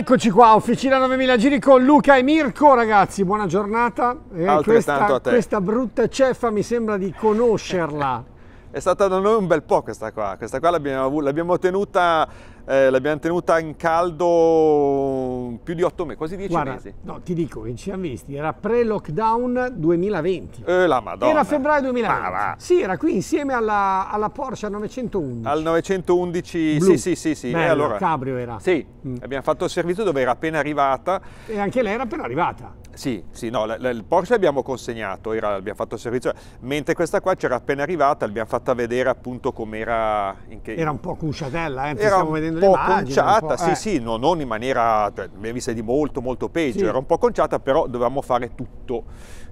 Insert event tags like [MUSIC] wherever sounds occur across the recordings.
Eccoci qua, Officina 9000 Giri con Luca e Mirko, ragazzi, buona giornata. Eh, questa, questa brutta ceffa mi sembra di conoscerla. È stata da noi un bel po' questa qua, questa qua l'abbiamo, tenuta, eh, tenuta, in caldo più di otto mesi, quasi dieci Guarda, mesi. No, ti dico, che ci ha visti, era pre-lockdown 2020. Eh, la madonna. Era febbraio 2020. Ma, ah, Sì, era qui insieme alla, alla Porsche 911. Al 911, Blue. sì, sì, sì. sì. Bello, eh, allora, Cabrio era. Sì, mm. abbiamo fatto il servizio dove era appena arrivata. E anche lei era appena arrivata. Sì, sì, no, la, la, il Porsche l'abbiamo consegnato, era, abbiamo fatto servizio, mentre questa qua c'era appena arrivata, l'abbiamo fatta vedere appunto com'era... Che... Era un po' conciatella, eh, era stiamo vedendo Conciata, un po' conciata, eh. sì, no, non in maniera, cioè, mi avete visto di molto, molto peggio, sì. era un po' conciata, però dovevamo fare tutto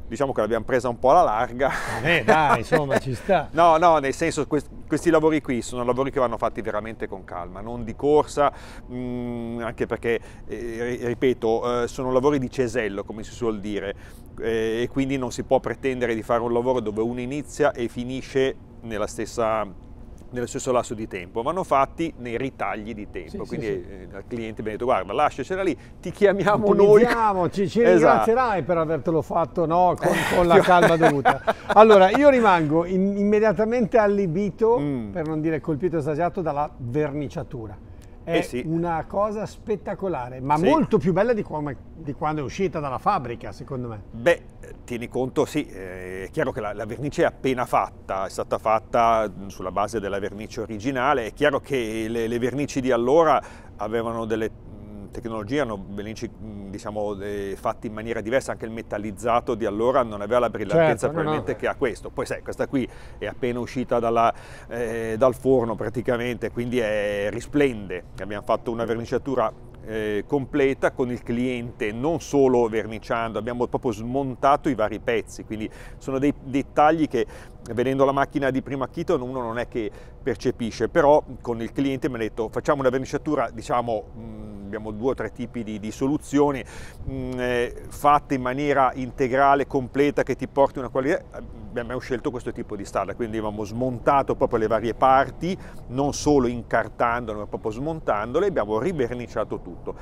diciamo che l'abbiamo presa un po' alla larga. Eh dai, [LAUGHS] insomma, ci sta. no, no, nel senso questi, questi lavori qui sono lavori che vanno fatti veramente con calma, non di corsa, mh, mm, anche perché, eh, ripeto, eh, sono lavori di cesello, come si suol dire, eh, e quindi non si può pretendere di fare un lavoro dove uno inizia e finisce nella stessa nello stesso lasso di tempo, vanno fatti nei ritagli di tempo. Sì, Quindi sì, sì. Eh, il cliente mi ha detto guarda lasciacela lì, ti chiamiamo noi. Ci, ci esatto. ringrazierai per avertelo fatto no? con, con, la [LAUGHS] calma [LAUGHS] dovuta. Allora io rimango in, immediatamente allibito, mm. per non dire colpito e esagiato, dalla verniciatura è eh, eh sì. una cosa spettacolare, ma sì. molto più bella di, come, di, quando è uscita dalla fabbrica, secondo me. Beh, tieni conto, sì, eh, è chiaro che la, la, vernice è appena fatta, è stata fatta sulla base della vernice originale, è chiaro che le, le vernici di allora avevano delle tecnologie hanno belinci diciamo, eh, fatti in maniera diversa, anche il metallizzato di allora non aveva la brillantezza certo, probabilmente no. che ha questo. Poi sai, questa qui è appena uscita dalla, eh, dal forno praticamente, quindi è, risplende. Abbiamo fatto una verniciatura eh, completa con il cliente, non solo verniciando, abbiamo proprio smontato i vari pezzi, quindi sono dei dettagli che vedendo la macchina di primo acchito uno non è che percepisce, però con il cliente mi ha detto facciamo una verniciatura, diciamo mm, abbiamo due o tre tipi di, di soluzioni mh, mm, eh, fatte in maniera integrale, completa, che ti porti una qualità, abbiamo scelto questo tipo di strada, quindi abbiamo smontato proprio le varie parti, non solo incartandole ma proprio smontandole, abbiamo riverniciato tutto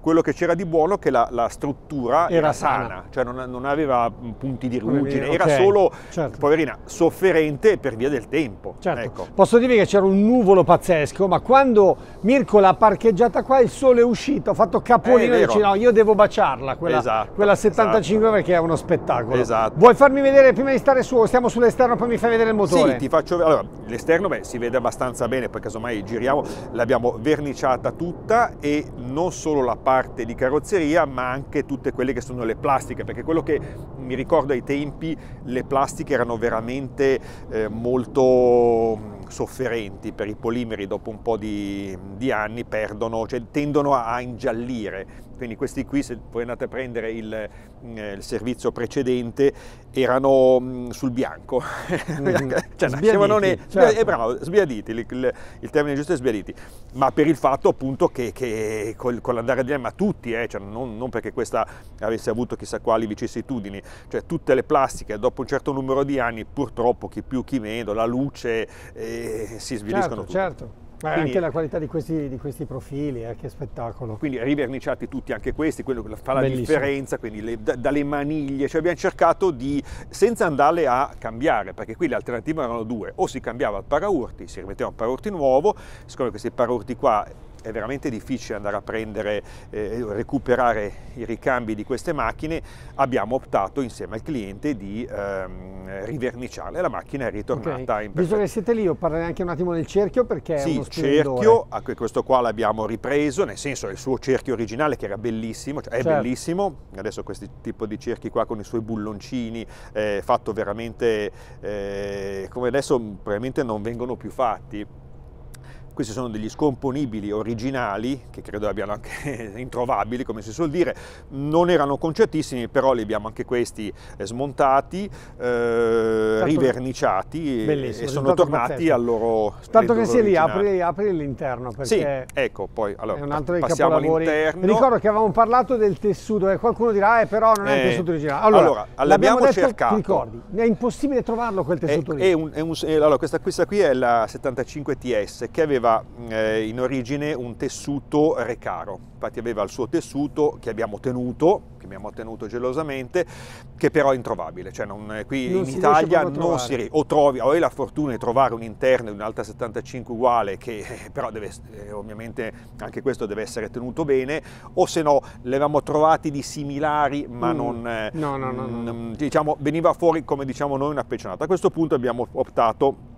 quello che c'era di buono è che la, la struttura era, era sana, sana, cioè non, non, aveva punti di ruggine, era okay, solo, certo. poverina, sofferente per via del tempo. Certo. Ecco. Posso dirvi che c'era un nuvolo pazzesco, ma quando Mirko l'ha parcheggiata qua il sole è uscito, ha fatto capolino e dici no, io devo baciarla, quella, esatto, quella 75 esatto. perché è uno spettacolo. Esatto. Vuoi farmi vedere prima di stare su, stiamo sull'esterno, poi mi fai vedere il motore? Sì, ti faccio vedere. Allora, l'esterno si vede abbastanza bene, poi casomai giriamo, l'abbiamo verniciata tutta e non solo la parte parte di carrozzeria ma anche tutte quelle che sono le plastiche perché quello che mi ricordo ai tempi le plastiche erano veramente eh, molto sofferenti per i polimeri dopo un po' di, di anni perdono, cioè tendono a, ingiallire quindi questi qui se voi andate a prendere il, eh, il servizio precedente erano sul bianco mm-hmm. [LAUGHS] cioè nascevano ne... certo. eh, bravo, sbiaditi, il, il, termine giusto è sbiaditi, ma per il fatto appunto che, che col, con l'andare a dire ma tutti, eh, cioè non, non, perché questa avesse avuto chissà quali vicissitudini, cioè tutte le plastiche dopo un certo numero di anni purtroppo chi più chi meno, la luce eh, si sbiadiscono certo, tutte. Certo. Ma quindi, anche la qualità di questi, di questi profili, eh, che spettacolo. Quindi riverniciati tutti anche questi, quello che fa la Bellissimo. differenza, quindi le, da, dalle maniglie, cioè abbiamo cercato di, senza andarle a cambiare, perché qui le alternative erano due, o si cambiava il paraurti, si rimetteva un paraurti nuovo, siccome questi paraurti qua è veramente difficile andare a prendere, eh, recuperare i ricambi di queste macchine, abbiamo optato insieme al cliente di ehm, riverniciarle, la macchina è ritornata okay. in perfetto. Visto che siete lì, io parlerei anche un attimo del cerchio perché sì, è uno cerchio, questo qua l'abbiamo ripreso, nel senso il suo cerchio originale che era bellissimo, cioè è certo. bellissimo, adesso questo tipo di cerchi qua con i suoi bulloncini, eh, fatto veramente, eh, come adesso probabilmente non vengono più fatti, questi sono degli scomponibili originali, che credo abbiano anche [LAUGHS] introvabili, come si suol dire, non erano concertissimi, però li abbiamo anche questi eh, smontati, eh, riverniciati Bellissimo, e sono tornati al loro Tanto che si lì, apri l'interno, perché sì, ecco, poi allora, è un altro dei passiamo all'interno. Ricordo che avevamo parlato del tessuto, e qualcuno dirà, ah, eh, però non è il eh, tessuto originale. Allora, l'abbiamo detto, cercato. Ti ricordi, è impossibile trovarlo quel tessuto è, lì. È un, è un, allora, questa, questa qui è la 75 TS, che aveva aveva eh, in origine un tessuto recaro, infatti aveva il suo tessuto che abbiamo tenuto, che abbiamo tenuto gelosamente, che però è introvabile, cioè non, qui non in Italia non si riesce, o trovi, o hai la fortuna di trovare un interno di un'alta 75 uguale che eh, però deve, eh, ovviamente anche questo deve essere tenuto bene, o se no le avevamo trovati di similari ma mm. non, eh, no, no, no, mm, diciamo, veniva fuori come diciamo noi una peccionata. A questo punto abbiamo optato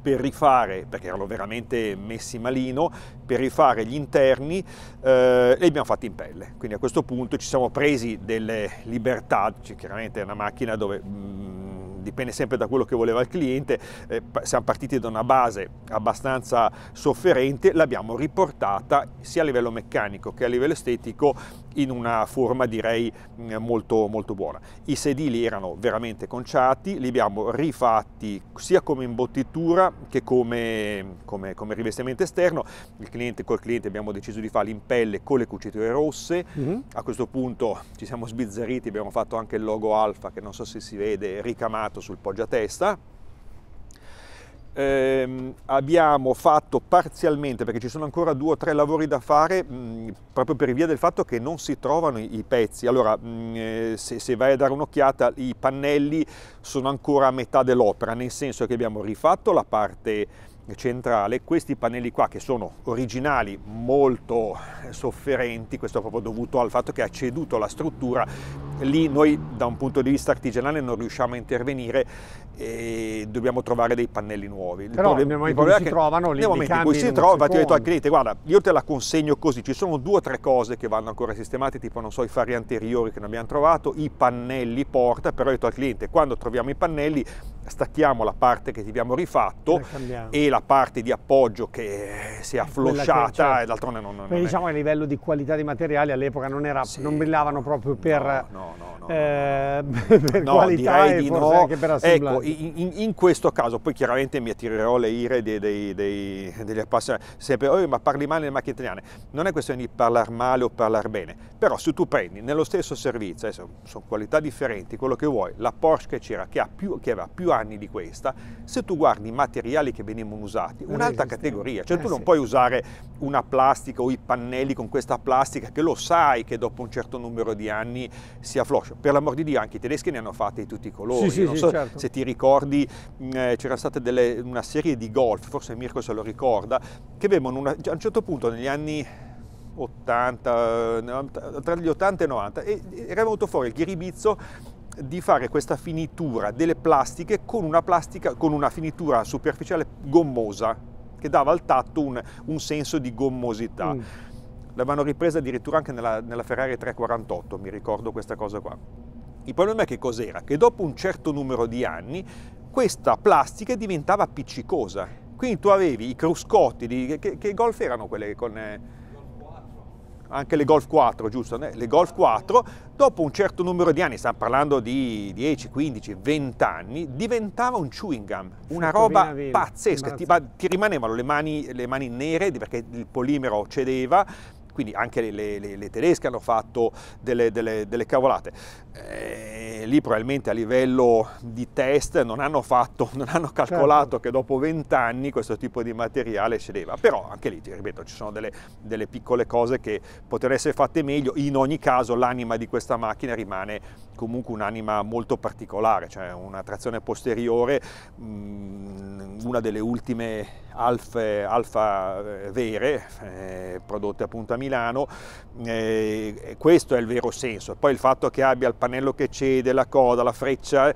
per rifare, perché erano veramente messi malino, per rifare gli interni, eh, li abbiamo fatti in pelle. Quindi a questo punto ci siamo presi delle libertà, cioè, chiaramente è una macchina dove... Mm, dipende sempre da quello che voleva il cliente, eh, siamo partiti da una base abbastanza sofferente, l'abbiamo riportata sia a livello meccanico che a livello estetico in una forma direi mm, molto, molto buona. I sedili erano veramente conciati, li abbiamo rifatti sia come imbottitura che come, come, come rivestimento esterno. Il cliente, col cliente abbiamo deciso di farli in pelle con le cuciture rosse. Mm -hmm. A questo punto ci siamo sbizzarriti, abbiamo fatto anche il logo alfa che non so se si vede ricamato sul poggiatesta eh, abbiamo fatto parzialmente, perché ci sono ancora due o tre lavori da fare, mh, mm, proprio per via del fatto che non si trovano i, i pezzi. Allora, mh, mm, eh, se, se, vai a dare un'occhiata, i pannelli sono ancora a metà dell'opera, nel senso che abbiamo rifatto la parte centrale questi pannelli qua che sono originali molto sofferenti questo è proprio dovuto al fatto che ha ceduto la struttura lì noi da un punto di vista artigianale non riusciamo a intervenire e dobbiamo trovare dei pannelli nuovi però il problema, nel momento in cui si trovano lì nel in cui si trova ti ho detto al cliente guarda io te la consegno così ci sono due o tre cose che vanno ancora sistemate tipo non so i fari anteriori che non abbiamo trovato i pannelli porta però ho detto al cliente quando troviamo i pannelli stacchiamo la parte che abbiamo rifatto eh, e la parte di appoggio che si è afflosciata certo. e d'altronde non, non Quindi diciamo che a livello di qualità dei materiali all'epoca non, sì. non brillavano proprio per, no, no, no, eh, [LAUGHS] qualità e forse anche per ecco, assemblare. Ecco, in, in, in, questo caso poi chiaramente mi attirerò le ire dei, dei, dei, degli appassionati, sempre, oh, ma parli male delle macchine italiane. Non è questione di parlare male o parlare bene, però se tu prendi nello stesso servizio, adesso sono qualità differenti, quello che vuoi, la Porsche che c'era, che, che aveva più anni di questa, se tu guardi i materiali che venivano usati, eh, un'altra categoria, cioè eh tu non sì. puoi usare una plastica o i pannelli con questa plastica che lo sai che dopo un certo numero di anni sia floscio. Per l'amor di Dio anche i tedeschi ne hanno fatte di tutti i colori, sì, non sì, so certo. se ti ricordi mm, eh, c'era stata delle, una serie di golf, forse Mirko se lo ricorda, che avevano una, a un certo punto negli anni 80, tra gli 80 e 90 e era venuto fuori il ghiribizzo di fare questa finitura delle plastiche con una, plastica, con una finitura superficiale gommosa che dava al tatto un, un senso di gommosità. Mm. L'avevano ripresa addirittura anche nella, nella Ferrari 348, mi ricordo questa cosa qua. Il problema è che cos'era? Che dopo un certo numero di anni questa plastica diventava appiccicosa. Quindi tu avevi i cruscotti, di, che, che golf erano quelle con... Eh, anche le Golf 4, giusto? Eh, le Golf 4, dopo un certo numero di anni, stiamo parlando di 10, 15, 20 anni, diventava un chewing gum, una roba pazzesca, ti, ti rimanevano le mani, le mani nere perché il polimero cedeva, quindi anche le, le, le tedesche hanno fatto delle, delle, delle cavolate. Eh, lì probabilmente a livello di test non hanno, fatto, non hanno certo. calcolato certo. che dopo 20 anni questo tipo di materiale scedeva, però anche lì, ti ripeto, ci sono delle, delle piccole cose che potrebbero essere fatte meglio, in ogni caso l'anima di questa macchina rimane comunque un'anima molto particolare, cioè una trazione posteriore, mh, mm, una delle ultime alfe, alfa eh, vere eh, prodotte appunto a Milano. Eh, questo è il vero senso. Poi il fatto che abbia il pannello che cede, la coda, la freccia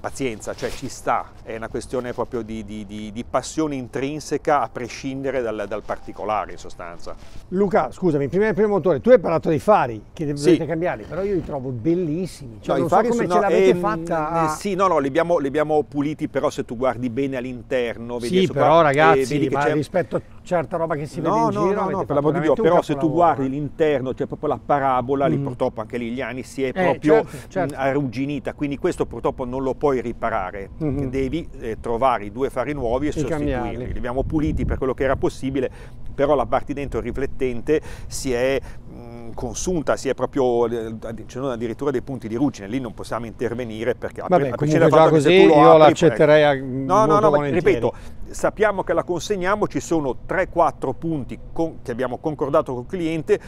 pazienza, cioè ci sta, è una questione proprio di, di, di, di passione intrinseca a prescindere dal, dal, particolare in sostanza. Luca, scusami, prima del primo motore, tu hai parlato dei fari che dovete cambiare, però io li trovo bellissimi, cioè no, non so come sono, ce l'avete ehm, fatta. Eh, sì, no, no, li abbiamo, li abbiamo, puliti, però se tu guardi bene all'interno, vedi, sì, però qua, eh, ragazzi, eh, vedi che ma rispetto a certa roba che si no, vede in giro. No, no, per la di Dio, però se tu guardi eh. l'interno, c'è cioè proprio la parabola, mm. lì purtroppo anche lì si è eh, proprio certo, mm, certo. arrugginita, quindi questo purtroppo non lo puoi riparare, mm -hmm. devi eh, trovare i due fari nuovi e, e sostituirli. Cambiarli. Li abbiamo puliti per quello che era possibile, però la parte dentro riflettente si è consunta, si è proprio, eh, ci cioè sono addirittura dei punti di ruggine, lì non possiamo intervenire perché Vabbè, a prescindere dal fatto così che se tu lo io l'accetterei a, No, no, no, ma, ripeto, sappiamo che la consegniamo, ci sono 3-4 punti con, che abbiamo concordato col cliente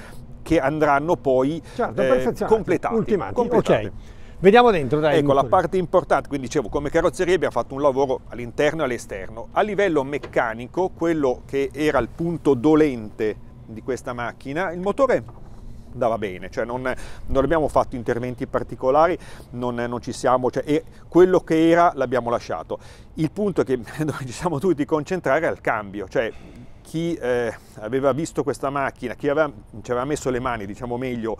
che andranno poi certo, eh, completati. Ultimati, completati. ok. Vediamo dentro, dai. Ecco, la parte importante, quindi dicevo, come carrozzeria abbiamo fatto un lavoro all'interno e all'esterno. A livello meccanico, quello che era il punto dolente di questa macchina, il motore andava bene, cioè non, non, abbiamo fatto interventi particolari, non, non ci siamo, cioè, e quello che era l'abbiamo lasciato. Il punto è che [LAUGHS] dove ci siamo dovuti concentrare al cambio, cioè chi eh, aveva visto questa macchina, chi aveva, ci aveva messo le mani, diciamo meglio,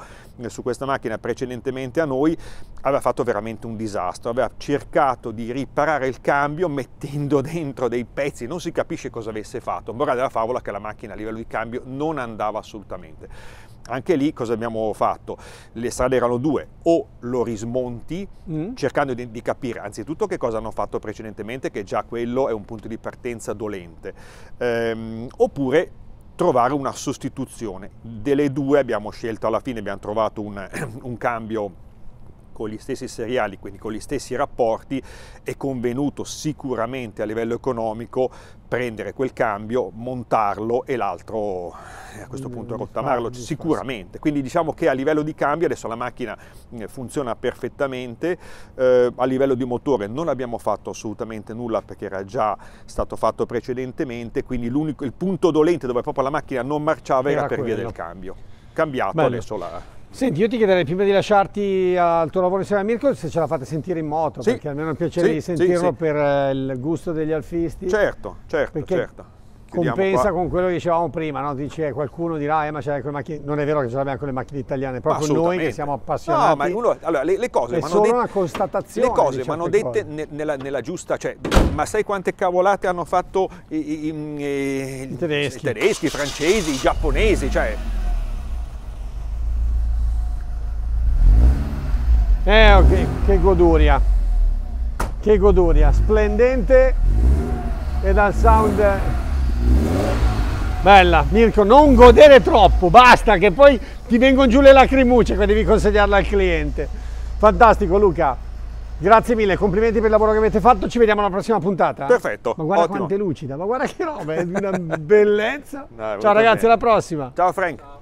su questa macchina precedentemente a noi, aveva fatto veramente un disastro, aveva cercato di riparare il cambio mettendo [LAUGHS] dentro dei pezzi, non si capisce cosa avesse fatto, morale della favola che la macchina a livello di cambio non andava assolutamente. Anche lì cosa abbiamo fatto? Le strade erano due, o lo rismonti mm. cercando di, di, capire anzitutto che cosa hanno fatto precedentemente, che già quello è un punto di partenza dolente, ehm, oppure trovare una sostituzione. Delle due abbiamo scelto alla fine, abbiamo trovato un, [CLEARS THROAT] un cambio con gli stessi seriali, quindi con gli stessi rapporti, è convenuto sicuramente a livello economico prendere quel cambio, montarlo e l'altro eh, a questo mm, punto rottamarlo sicuramente. Quindi diciamo che a livello di cambio adesso la macchina eh, funziona perfettamente, eh, a livello di motore non abbiamo fatto assolutamente nulla perché era già stato fatto precedentemente, quindi il punto dolente dove proprio la macchina non marciava era, era per quello. via del cambio. Cambiato Bello. adesso la Senti, io ti chiederei prima di lasciarti al tuo lavoro insieme a Mirko se ce la fate sentire in moto, sì. perché almeno è un piacere sì, di sentirlo sì, per eh, il gusto degli alfisti. Certo, certo, perché certo. Compensa con quello che dicevamo prima, no? dice qualcuno dirà eh, ma c'è con macchine, non è vero che ce l'abbiamo con le macchine italiane, proprio noi che siamo appassionati. No, ma uno, allora, le, le cose è solo dette, una constatazione. Le cose diciamo, vanno dette cose. Nella, nella, giusta, cioè, ma sai quante cavolate hanno fatto i, i, i, i mm, tedeschi. tedeschi, i francesi, i giapponesi, cioè Eh, okay, oh, che goduria, che goduria, splendente e dal sound eh, bella. Mirko, non godere troppo, basta che poi ti vengono giù le lacrimucce quando devi consegnarla al cliente. Fantastico Luca, grazie mille, complimenti per il lavoro che avete fatto, ci vediamo alla prossima puntata. Perfetto, Ma guarda ottimo. quante lucida, ma guarda che roba, è una bellezza. No, Ciao ragazzi, bene. alla prossima. Ciao Frank. Ciao.